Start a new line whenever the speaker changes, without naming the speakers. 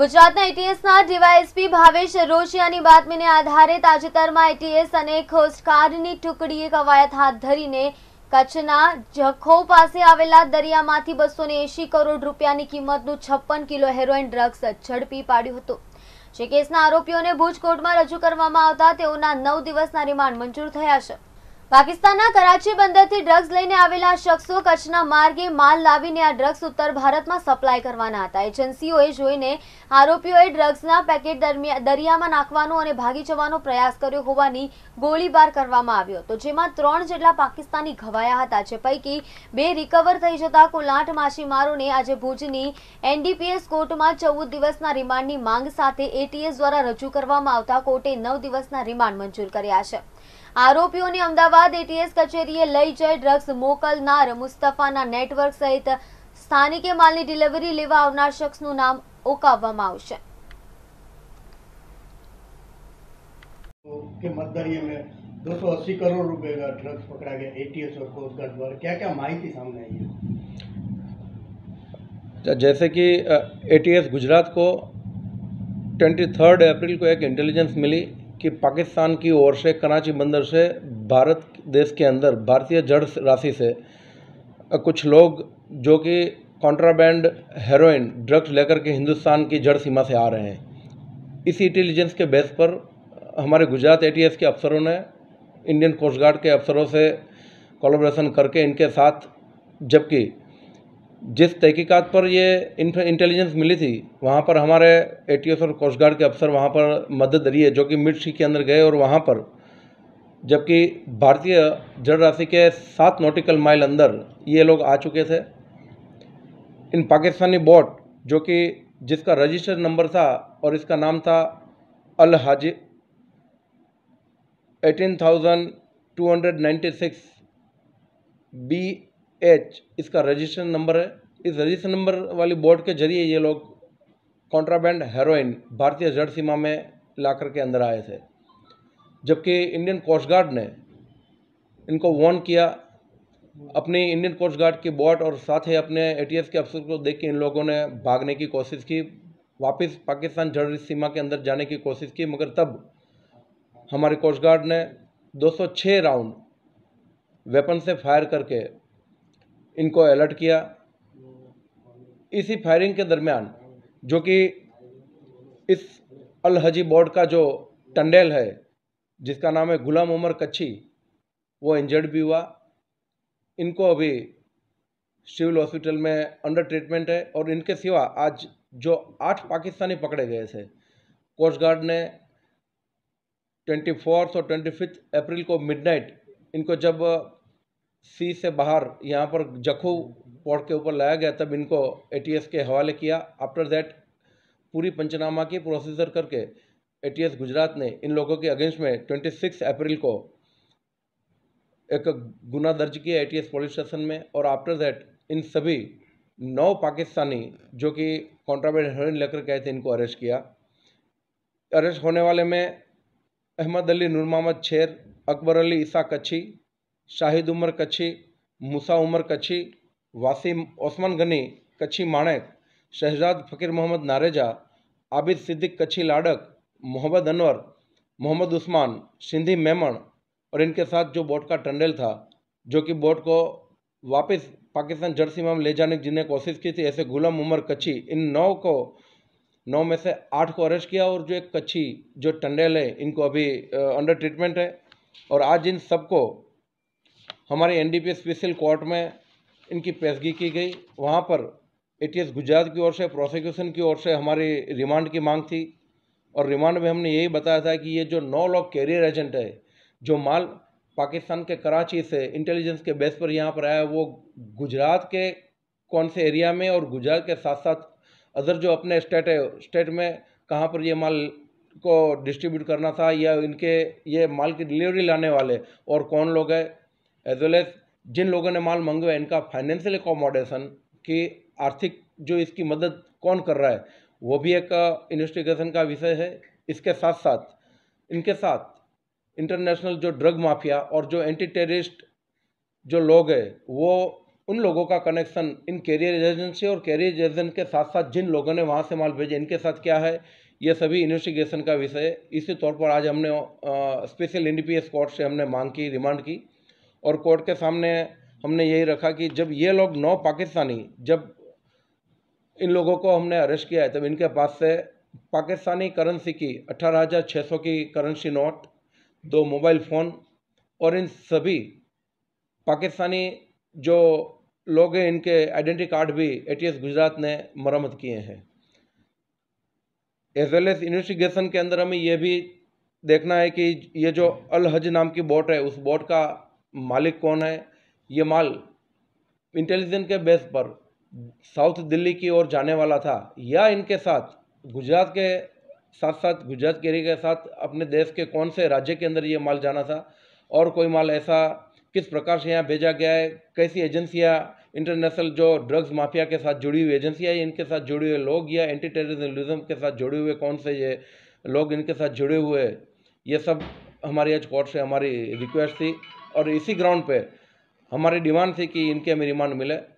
ગુજરાતના એટીએસના ડીવાયએસપી ભાવેશ રોશિયાની બાતમીને આધારે તાજેતરમાં એટીએસ અને કોસ્ટગાર્ડની ટુકડીએ કવાયત હાથ ધરીને કચ્છના જખો પાસે આવેલા દરિયામાંથી બસો એંશી કરોડ રૂપિયાની કિંમતનું છપ્પન કિલો હેરોઇન ડ્રગ્સ ઝડપી પાડ્યું હતું જે કેસના આરોપીઓને ભુજ કોર્ટમાં રજૂ કરવામાં આવતા તેઓના નવ દિવસના રિમાન્ડ મંજૂર થયા છે પાકિસ્તાનના કરાચી બંદરથી ડ્રગ્સ લઈને આવેલા શખ્સો કચ્છના માર્ગે માલ લાવીને આ ડ્રગ્સ ઉત્તર ભારતમાં સપ્લાય કરવાના હતા એજન્સીઓએ જોઈને આરોપીઓએ ડ્રગ્સના પેકેટ દરિયામાં નાખવાનો અને ભાગી જવાનો પ્રયાસ કર્યો હોવાની ગોળીબાર કરવામાં આવ્યો હતો જેમાં ત્રણ જેટલા પાકિસ્તાની ઘવાયા હતા જે પૈકી બે રિકવર થઈ જતા કુલ આઠ માછીમારોને આજે ભુજની એનડીપીએસ કોર્ટમાં ચૌદ દિવસના રિમાન્ડની માંગ સાથે એટીએસ દ્વારા રજૂ કરવામાં આવતા કોર્ટે નવ દિવસના રિમાન્ડ મંજૂર કર્યા છે આરોપીઓને અમદાવાદ એટીએસ કચેરીએ લઈ જઈ ડ્રગ્સ મોકલનાર મુસ્તફાના નેટવર્ક સહિત સ્થાનિકે માલની ડિલિવરી લેવા આવનાર શખ્સનું નામ ઓકાવવામાં આવશે
के मतदारिये में 280 करोड़ रुपए का ड्रग्स पकड़ा गया एटीएस और कोस्ट गार्ड द्वारा क्या क्या माहिती सामने आई है जैसे कि एटीएस गुजरात को 23 अप्रैल को एक इंटेलिजेंस मिली कि पाकिस्तान की ओर से कराची बंदर से भारत देश के अंदर भारतीय जड़ राशि से कुछ लोग जो कि कॉन्ट्राबैंड हेरोइन ड्रग्स लेकर के हिंदुस्तान की जड़ सीमा से आ रहे हैं इसी इंटेलिजेंस के बेस पर हमारे गुजरात एटीएस के अफसरों ने इंडियन कोस्ट गार्ड के अफसरों से कोलोब्रेशन करके इनके साथ जबकि जिस तहकीकात पर ये इंटेलिजेंस मिली थी वहाँ पर हमारे ए और कोस्ट गार्ड के अफसर वहाँ पर मदद है जो कि मिड सी के अंदर गए और वहाँ पर जबकि भारतीय जल राशि के सात नोटिकल माइल अंदर ये लोग आ चुके थे इन पाकिस्तानी बोट जो कि जिसका रजिस्टर नंबर था और इसका नाम था Al Haji eighteen thousand two hundred ninety six B H इसका रजिस्ट्रेशन नंबर है इस रजिस्ट्रेशन नंबर वाली बोर्ड के जरिए ये लोग कॉन्ट्राबैंड हेरोइन भारतीय जड़ सीमा में ला करके अंदर आए थे जबकि इंडियन कोस्ट गार्ड ने इनको वॉर्न किया अपने इंडियन कोस्ट गार्ड की बोट और साथ ही अपने एटीएस के अफसर को देख के इन लोगों ने भागने की कोशिश की वापस पाकिस्तान जड़ सीमा के अंदर जाने की कोशिश की मगर तब हमारे कोस्ट गार्ड ने 206 राउंड वेपन से फायर करके इनको अलर्ट किया इसी फायरिंग के दरमियान जो कि इस अलहजी बोर्ड का जो टंडेल है जिसका नाम है गुलाम उमर कच्छी वो इंजर्ड भी हुआ इनको अभी सिविल हॉस्पिटल में अंडर ट्रीटमेंट है और इनके सिवा आज जो आठ पाकिस्तानी पकड़े गए थे कोस्ट गार्ड ने ट्वेंटी फोर्थ और ट्वेंटी फिफ्थ अप्रैल को मिडनाइट इनको जब सी से बाहर यहाँ पर जखू पोर्ट के ऊपर लाया गया तब इनको एटीएस के हवाले किया आफ्टर दैट पूरी पंचनामा की प्रोसीजर करके एटीएस गुजरात ने इन लोगों के अगेंस्ट में 26 अप्रैल को एक गुना दर्ज किया एटीएस पुलिस स्टेशन में और आफ्टर दैट इन सभी नौ पाकिस्तानी जो कि कॉन्ट्राबेड हेरोइन लेकर गए थे इनको अरेस्ट किया अरेस्ट होने वाले में अहमद अली नूर मोहम्मद शेर अकबर अली ईसा कच्छी शाहिद उमर कच्छी मूसा उमर कच्छी वासिम ओस्मान गनी कच्छी माणक शहजाद फकीर मोहम्मद नारेजा आबिद सिद्दीक कच्छी लाडक मोहम्मद अनवर मोहम्मद उस्मान सिंधी मेमण और इनके साथ जो बोट का टंडेल था जो कि बोट को वापस पाकिस्तान जर्सी में ले जाने की जिन्हें कोशिश की थी ऐसे गुलाम उमर कच्छी इन नौ को नौ में से आठ को अरेस्ट किया और जो एक कच्ची जो टंडेल है इनको अभी अंडर ट्रीटमेंट है और आज इन सबको हमारे एनडीपीएस स्पेशल कोर्ट में इनकी पेशगी की गई वहाँ पर एटीएस गुजरात की ओर से प्रोसिक्यूशन की ओर से हमारी रिमांड की मांग थी और रिमांड में हमने यही बताया था कि ये जो नौ लॉक कैरियर एजेंट है जो माल पाकिस्तान के कराची से इंटेलिजेंस के बेस पर यहाँ पर आया वो गुजरात के कौन से एरिया में और गुजरात के साथ साथ अदर जो अपने स्टेट है स्टेट में कहाँ पर ये माल को डिस्ट्रीब्यूट करना था या इनके ये माल की डिलीवरी लाने वाले और कौन लोग हैं एज वेल एज जिन लोगों ने माल मंगवाया इनका फाइनेंशियल एकोमोडेशन की आर्थिक जो इसकी मदद कौन कर रहा है वो भी एक इन्वेस्टिगेशन uh, का विषय है इसके साथ साथ इनके साथ इंटरनेशनल जो ड्रग माफिया और जो एंटी टेररिस्ट जो लोग हैं वो उन लोगों का कनेक्शन इन कैरियर एजेंसी और कैरियर एजेंट के साथ साथ जिन लोगों ने वहाँ से माल भेजे इनके साथ क्या है ये सभी इन्वेस्टिगेशन का विषय इसी तौर पर आज हमने स्पेशल एन डी कोर्ट से हमने मांग की रिमांड की और कोर्ट के सामने हमने यही रखा कि जब ये लोग नौ पाकिस्तानी जब इन लोगों को हमने अरेस्ट किया है तब इनके पास से पाकिस्तानी करेंसी की अट्ठारह हज़ार छः सौ की करेंसी नोट दो मोबाइल फ़ोन और इन सभी पाकिस्तानी जो लोग हैं इनके आइडेंटी कार्ड भी एटीएस गुजरात ने मरम्मत किए हैं एज वेल एज इन्वेस्टिगेशन के अंदर हमें यह भी देखना है कि ये जो अल हज नाम की बोट है उस बोट का मालिक कौन है ये माल इंटेलिजेंस के बेस पर साउथ दिल्ली की ओर जाने वाला था या इनके साथ गुजरात के साथ साथ गुजरात के के साथ अपने देश के कौन से राज्य के अंदर ये माल जाना था और कोई माल ऐसा किस प्रकार से यहाँ भेजा गया है कैसी एजेंसियाँ इंटरनेशनल जो ड्रग्स माफिया के साथ जुड़ी हुई एजेंसियाँ इनके साथ जुड़े हुए लोग या एंटी टेररिज्म के साथ जुड़े हुए कौन से ये लोग इनके साथ जुड़े हुए ये सब हमारी आज कोर्ट से हमारी रिक्वेस्ट थी और इसी ग्राउंड पे हमारी डिमांड थी कि इनके हमें रिमांड मिले